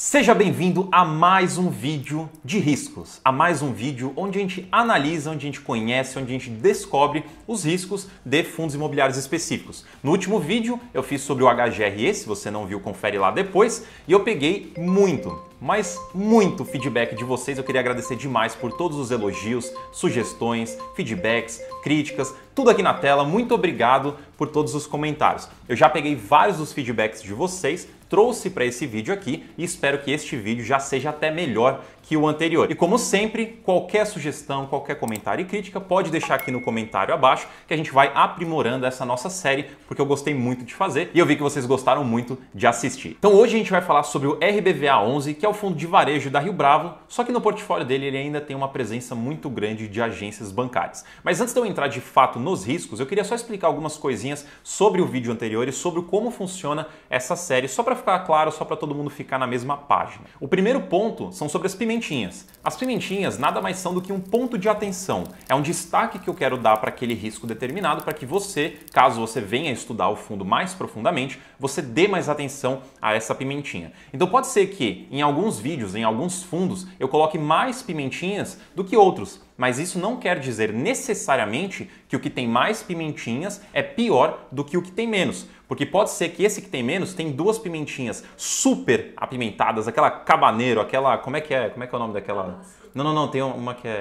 Seja bem-vindo a mais um vídeo de riscos, a mais um vídeo onde a gente analisa, onde a gente conhece, onde a gente descobre os riscos de fundos imobiliários específicos. No último vídeo eu fiz sobre o HGRE, se você não viu, confere lá depois, e eu peguei muito, mas muito feedback de vocês. Eu queria agradecer demais por todos os elogios, sugestões, feedbacks, críticas, tudo aqui na tela. Muito obrigado por todos os comentários. Eu já peguei vários dos feedbacks de vocês, trouxe para esse vídeo aqui e espero que este vídeo já seja até melhor que o anterior. E como sempre, qualquer sugestão, qualquer comentário e crítica pode deixar aqui no comentário abaixo que a gente vai aprimorando essa nossa série, porque eu gostei muito de fazer e eu vi que vocês gostaram muito de assistir. Então hoje a gente vai falar sobre o RBVA 11, que é o fundo de varejo da Rio Bravo, só que no portfólio dele ele ainda tem uma presença muito grande de agências bancárias. Mas antes de eu entrar de fato nos riscos, eu queria só explicar algumas coisinhas sobre o vídeo anterior e sobre como funciona essa série, só para ficar claro, só para todo mundo ficar na mesma página. O primeiro ponto são sobre as pimentas pimentinhas. As pimentinhas nada mais são do que um ponto de atenção. É um destaque que eu quero dar para aquele risco determinado para que você, caso você venha estudar o fundo mais profundamente, você dê mais atenção a essa pimentinha. Então pode ser que em alguns vídeos, em alguns fundos, eu coloque mais pimentinhas do que outros, mas isso não quer dizer necessariamente que o que tem mais pimentinhas é pior do que o que tem menos. Porque pode ser que esse que tem menos tem duas pimentinhas super apimentadas, aquela cabaneiro, aquela. Como é que é? Como é que é o nome daquela? Não, não, não, tem uma que é.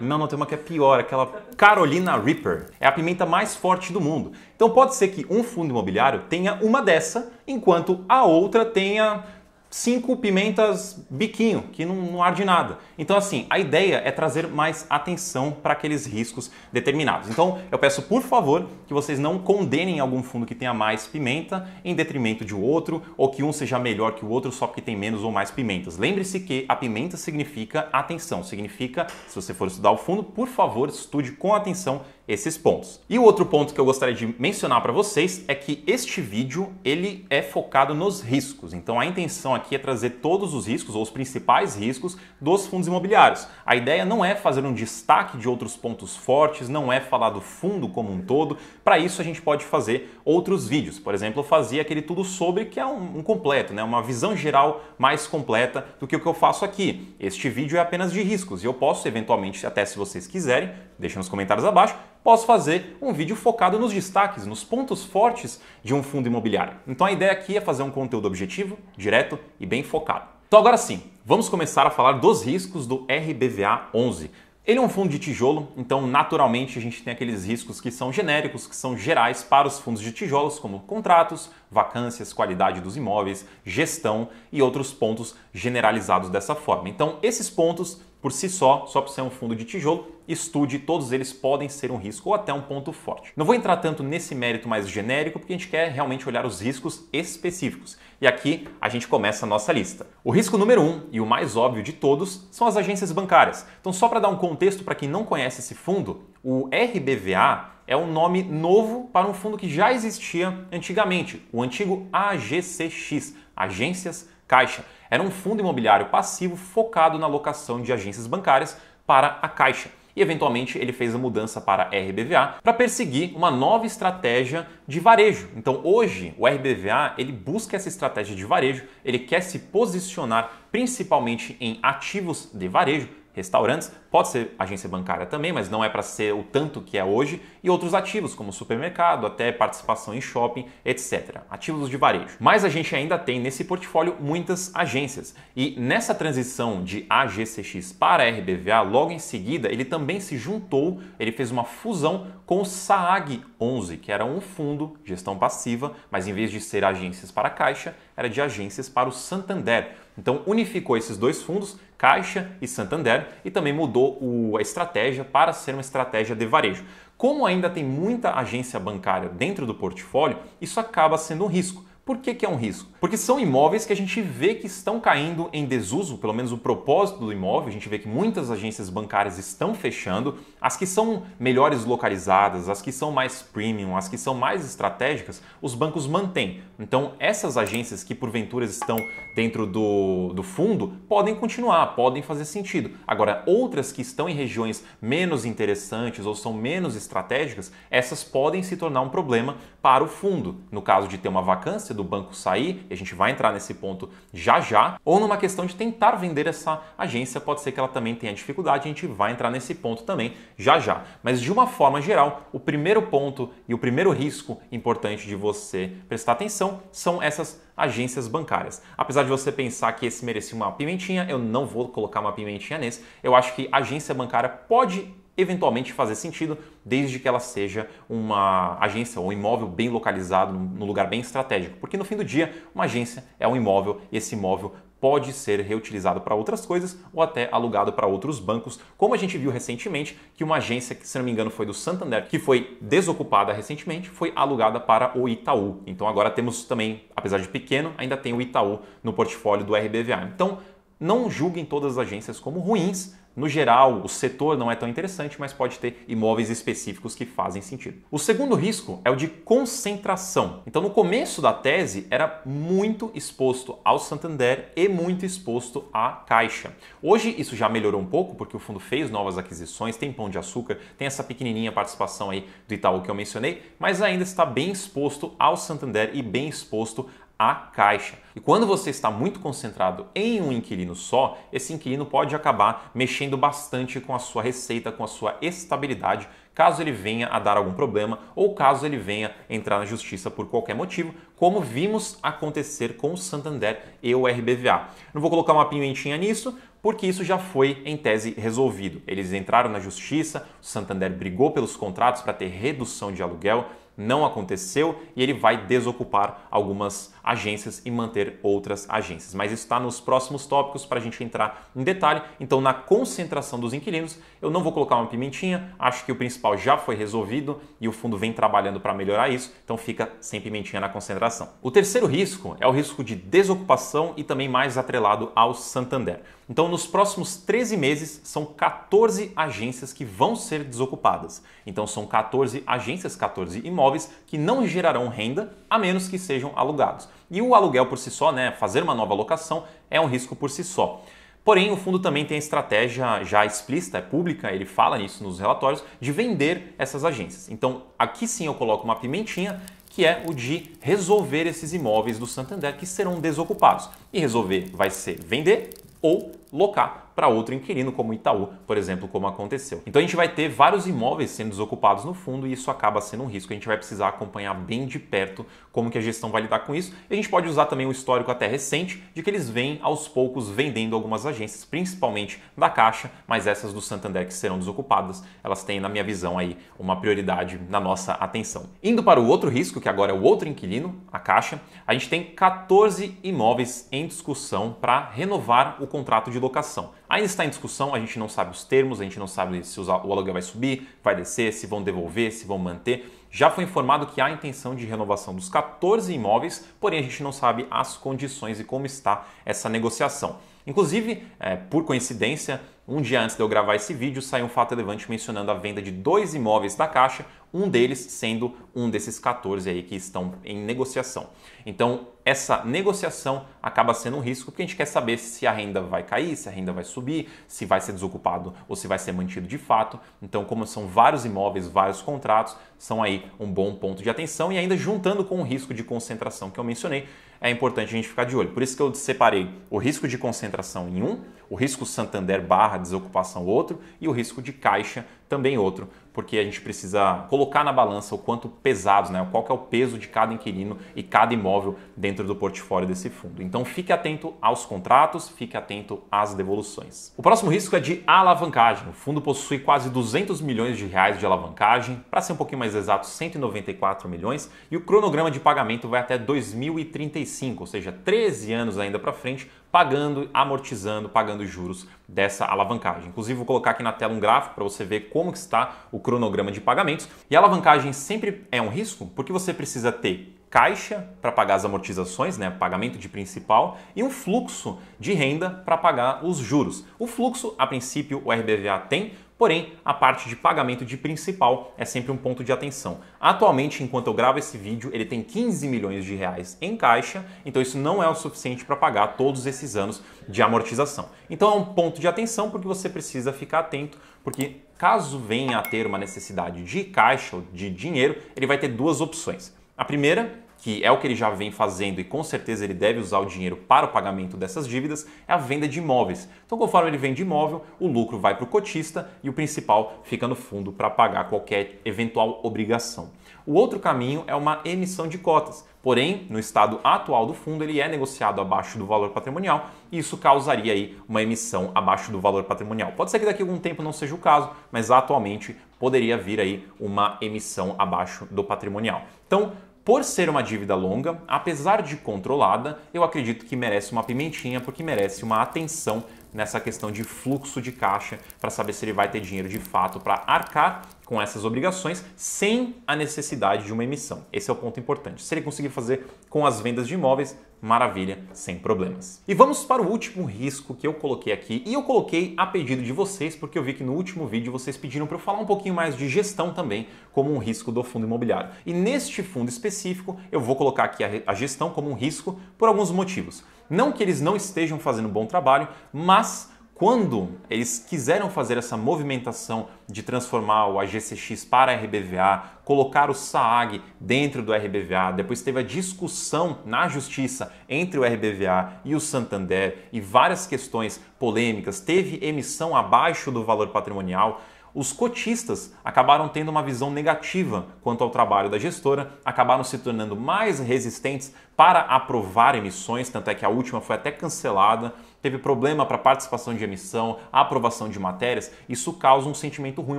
Não, não, tem uma que é pior, aquela Carolina Reaper. É a pimenta mais forte do mundo. Então pode ser que um fundo imobiliário tenha uma dessa, enquanto a outra tenha cinco pimentas biquinho, que não, não arde nada. Então, assim, a ideia é trazer mais atenção para aqueles riscos determinados. Então, eu peço, por favor, que vocês não condenem algum fundo que tenha mais pimenta em detrimento de outro, ou que um seja melhor que o outro só porque tem menos ou mais pimentas. Lembre-se que a pimenta significa atenção, significa, se você for estudar o fundo, por favor, estude com atenção esses pontos. E o outro ponto que eu gostaria de mencionar para vocês é que este vídeo ele é focado nos riscos. Então a intenção aqui é trazer todos os riscos ou os principais riscos dos fundos imobiliários. A ideia não é fazer um destaque de outros pontos fortes, não é falar do fundo como um todo. Para isso a gente pode fazer outros vídeos. Por exemplo, eu fazia aquele tudo sobre que é um, um completo, né? Uma visão geral mais completa do que o que eu faço aqui. Este vídeo é apenas de riscos e eu posso eventualmente, até se vocês quiserem, deixa nos comentários abaixo, posso fazer um vídeo focado nos destaques, nos pontos fortes de um fundo imobiliário. Então a ideia aqui é fazer um conteúdo objetivo, direto e bem focado. Então agora sim, vamos começar a falar dos riscos do RBVA 11. Ele é um fundo de tijolo, então naturalmente a gente tem aqueles riscos que são genéricos, que são gerais para os fundos de tijolos, como contratos, vacâncias, qualidade dos imóveis, gestão e outros pontos generalizados dessa forma. Então, esses pontos por si só, só por ser um fundo de tijolo, estude, todos eles podem ser um risco ou até um ponto forte. Não vou entrar tanto nesse mérito mais genérico, porque a gente quer realmente olhar os riscos específicos. E aqui a gente começa a nossa lista. O risco número um, e o mais óbvio de todos, são as agências bancárias. Então, só para dar um contexto para quem não conhece esse fundo, o RBVA é um nome novo para um fundo que já existia antigamente, o antigo AGCX, Agências Caixa. Era um fundo imobiliário passivo focado na locação de agências bancárias para a Caixa e eventualmente ele fez a mudança para RBVA para perseguir uma nova estratégia de varejo. Então hoje o RBVA ele busca essa estratégia de varejo, ele quer se posicionar principalmente em ativos de varejo, restaurantes, pode ser agência bancária também, mas não é para ser o tanto que é hoje, e outros ativos, como supermercado, até participação em shopping, etc. Ativos de varejo. Mas a gente ainda tem nesse portfólio muitas agências. E nessa transição de AGCX para RBVA, logo em seguida, ele também se juntou, ele fez uma fusão com o SAAG 11, que era um fundo, gestão passiva, mas em vez de ser agências para a Caixa, era de agências para o Santander. Então unificou esses dois fundos, Caixa e Santander, e também mudou o, a estratégia para ser uma estratégia de varejo. Como ainda tem muita agência bancária dentro do portfólio, isso acaba sendo um risco. Por que, que é um risco? Porque são imóveis que a gente vê que estão caindo em desuso, pelo menos o propósito do imóvel. A gente vê que muitas agências bancárias estão fechando. As que são melhores localizadas, as que são mais premium, as que são mais estratégicas, os bancos mantêm. Então, essas agências que porventura estão dentro do, do fundo podem continuar, podem fazer sentido. Agora, outras que estão em regiões menos interessantes ou são menos estratégicas, essas podem se tornar um problema para o fundo. No caso de ter uma vacância do banco sair, e a gente vai entrar nesse ponto já já, ou numa questão de tentar vender essa agência, pode ser que ela também tenha dificuldade, a gente vai entrar nesse ponto também já já. Mas de uma forma geral, o primeiro ponto e o primeiro risco importante de você prestar atenção são essas agências bancárias. Apesar de você pensar que esse merecia uma pimentinha, eu não vou colocar uma pimentinha nesse. Eu acho que agência bancária pode eventualmente fazer sentido, desde que ela seja uma agência ou um imóvel bem localizado, num lugar bem estratégico. Porque no fim do dia, uma agência é um imóvel e esse imóvel pode ser reutilizado para outras coisas ou até alugado para outros bancos, como a gente viu recentemente que uma agência, que se não me engano foi do Santander, que foi desocupada recentemente, foi alugada para o Itaú. Então agora temos também, apesar de pequeno, ainda tem o Itaú no portfólio do RBVA. Então não julguem todas as agências como ruins, no geral, o setor não é tão interessante, mas pode ter imóveis específicos que fazem sentido. O segundo risco é o de concentração. Então, no começo da tese, era muito exposto ao Santander e muito exposto à Caixa. Hoje, isso já melhorou um pouco, porque o fundo fez novas aquisições, tem pão de açúcar, tem essa pequenininha participação aí do Itaú que eu mencionei, mas ainda está bem exposto ao Santander e bem exposto a caixa. E quando você está muito concentrado em um inquilino só, esse inquilino pode acabar mexendo bastante com a sua receita, com a sua estabilidade, caso ele venha a dar algum problema ou caso ele venha entrar na justiça por qualquer motivo, como vimos acontecer com o Santander e o RBVA. Não vou colocar uma pimentinha nisso, porque isso já foi, em tese, resolvido. Eles entraram na justiça, o Santander brigou pelos contratos para ter redução de aluguel, não aconteceu e ele vai desocupar algumas agências e manter outras agências. Mas isso está nos próximos tópicos para a gente entrar em detalhe. Então, na concentração dos inquilinos, eu não vou colocar uma pimentinha, acho que o principal já foi resolvido e o fundo vem trabalhando para melhorar isso, então fica sem pimentinha na concentração. O terceiro risco é o risco de desocupação e também mais atrelado ao Santander. Então, nos próximos 13 meses, são 14 agências que vão ser desocupadas. Então, são 14 agências, 14 imóveis imóveis que não gerarão renda a menos que sejam alugados. E o aluguel por si só, né, fazer uma nova locação, é um risco por si só. Porém, o fundo também tem a estratégia já explícita, é pública, ele fala nisso nos relatórios, de vender essas agências. Então, aqui sim eu coloco uma pimentinha, que é o de resolver esses imóveis do Santander que serão desocupados. E resolver vai ser vender ou locar para outro inquilino, como Itaú, por exemplo, como aconteceu. Então a gente vai ter vários imóveis sendo desocupados no fundo e isso acaba sendo um risco. A gente vai precisar acompanhar bem de perto como que a gestão vai lidar com isso. E a gente pode usar também o histórico até recente de que eles vêm aos poucos vendendo algumas agências, principalmente da Caixa, mas essas do Santander que serão desocupadas, elas têm, na minha visão, aí uma prioridade na nossa atenção. Indo para o outro risco, que agora é o outro inquilino, a Caixa, a gente tem 14 imóveis em discussão para renovar o contrato de locação. Ainda está em discussão, a gente não sabe os termos, a gente não sabe se o aluguel vai subir, vai descer, se vão devolver, se vão manter. Já foi informado que há intenção de renovação dos 14 imóveis, porém a gente não sabe as condições e como está essa negociação. Inclusive, é, por coincidência, um dia antes de eu gravar esse vídeo, saiu um fato relevante mencionando a venda de dois imóveis da Caixa, um deles sendo um desses 14 aí que estão em negociação. Então, essa negociação acaba sendo um risco, porque a gente quer saber se a renda vai cair, se a renda vai subir, se vai ser desocupado ou se vai ser mantido de fato. Então, como são vários imóveis, vários contratos, são aí um bom ponto de atenção e ainda juntando com o risco de concentração que eu mencionei, é importante a gente ficar de olho. Por isso que eu separei o risco de concentração em um, o risco Santander barra desocupação outro e o risco de caixa também outro, porque a gente precisa colocar na balança o quanto pesados, né? Qual é o peso de cada inquilino e cada imóvel dentro dentro do portfólio desse fundo. Então fique atento aos contratos, fique atento às devoluções. O próximo risco é de alavancagem. O fundo possui quase 200 milhões de reais de alavancagem, para ser um pouquinho mais exato, 194 milhões, e o cronograma de pagamento vai até 2035, ou seja, 13 anos ainda para frente, pagando, amortizando, pagando juros dessa alavancagem. Inclusive, vou colocar aqui na tela um gráfico para você ver como que está o cronograma de pagamentos. E a alavancagem sempre é um risco, porque você precisa ter caixa para pagar as amortizações, né, pagamento de principal, e um fluxo de renda para pagar os juros. O fluxo, a princípio, o RBVA tem, porém, a parte de pagamento de principal é sempre um ponto de atenção. Atualmente, enquanto eu gravo esse vídeo, ele tem 15 milhões de reais em caixa, então isso não é o suficiente para pagar todos esses anos de amortização. Então é um ponto de atenção porque você precisa ficar atento, porque caso venha a ter uma necessidade de caixa ou de dinheiro, ele vai ter duas opções a primeira, que é o que ele já vem fazendo e com certeza ele deve usar o dinheiro para o pagamento dessas dívidas, é a venda de imóveis. Então, conforme ele vende imóvel, o lucro vai para o cotista e o principal fica no fundo para pagar qualquer eventual obrigação. O outro caminho é uma emissão de cotas. Porém, no estado atual do fundo, ele é negociado abaixo do valor patrimonial e isso causaria aí uma emissão abaixo do valor patrimonial. Pode ser que daqui a algum tempo não seja o caso, mas atualmente poderia vir aí uma emissão abaixo do patrimonial. Então, por ser uma dívida longa, apesar de controlada, eu acredito que merece uma pimentinha, porque merece uma atenção nessa questão de fluxo de caixa para saber se ele vai ter dinheiro de fato para arcar com essas obrigações sem a necessidade de uma emissão. Esse é o ponto importante. Se ele conseguir fazer com as vendas de imóveis, maravilha, sem problemas. E vamos para o último risco que eu coloquei aqui, e eu coloquei a pedido de vocês, porque eu vi que no último vídeo vocês pediram para eu falar um pouquinho mais de gestão também, como um risco do fundo imobiliário. E neste fundo específico, eu vou colocar aqui a gestão como um risco por alguns motivos. Não que eles não estejam fazendo um bom trabalho, mas quando eles quiseram fazer essa movimentação de transformar o AGCX para RBVA, colocar o SAAG dentro do RBVA, depois teve a discussão na justiça entre o RBVA e o Santander e várias questões polêmicas, teve emissão abaixo do valor patrimonial os cotistas acabaram tendo uma visão negativa quanto ao trabalho da gestora, acabaram se tornando mais resistentes para aprovar emissões, tanto é que a última foi até cancelada teve problema para participação de emissão, aprovação de matérias, isso causa um sentimento ruim,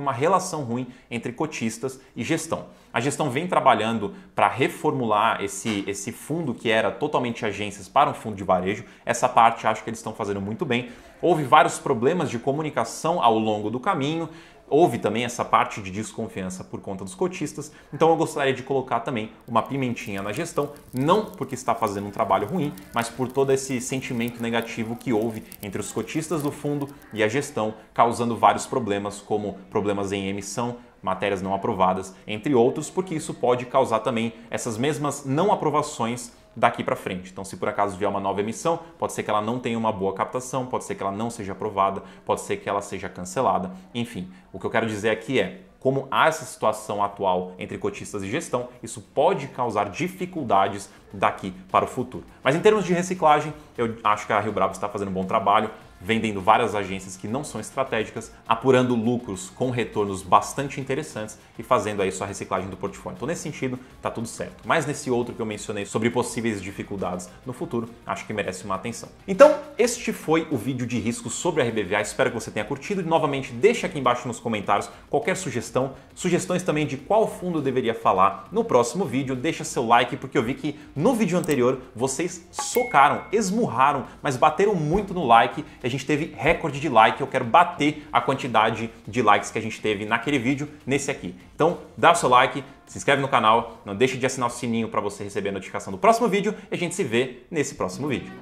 uma relação ruim entre cotistas e gestão. A gestão vem trabalhando para reformular esse, esse fundo que era totalmente agências para um fundo de varejo. Essa parte acho que eles estão fazendo muito bem. Houve vários problemas de comunicação ao longo do caminho houve também essa parte de desconfiança por conta dos cotistas, então eu gostaria de colocar também uma pimentinha na gestão, não porque está fazendo um trabalho ruim, mas por todo esse sentimento negativo que houve entre os cotistas do fundo e a gestão, causando vários problemas, como problemas em emissão, matérias não aprovadas, entre outros, porque isso pode causar também essas mesmas não aprovações daqui para frente. Então, se por acaso vier uma nova emissão, pode ser que ela não tenha uma boa captação, pode ser que ela não seja aprovada, pode ser que ela seja cancelada. Enfim, o que eu quero dizer aqui é como há essa situação atual entre cotistas e gestão, isso pode causar dificuldades daqui para o futuro. Mas em termos de reciclagem, eu acho que a Rio Bravo está fazendo um bom trabalho vendendo várias agências que não são estratégicas, apurando lucros com retornos bastante interessantes e fazendo aí sua reciclagem do portfólio. Então, nesse sentido, tá tudo certo. Mas nesse outro que eu mencionei sobre possíveis dificuldades no futuro, acho que merece uma atenção. Então, este foi o vídeo de risco sobre a RBVA. Espero que você tenha curtido. E, novamente, deixa aqui embaixo nos comentários qualquer sugestão, sugestões também de qual fundo eu deveria falar no próximo vídeo. Deixa seu like, porque eu vi que no vídeo anterior vocês socaram, esmurraram, mas bateram muito no like. A gente teve recorde de like, eu quero bater a quantidade de likes que a gente teve naquele vídeo nesse aqui. Então, dá o seu like, se inscreve no canal, não deixe de assinar o sininho para você receber a notificação do próximo vídeo e a gente se vê nesse próximo vídeo.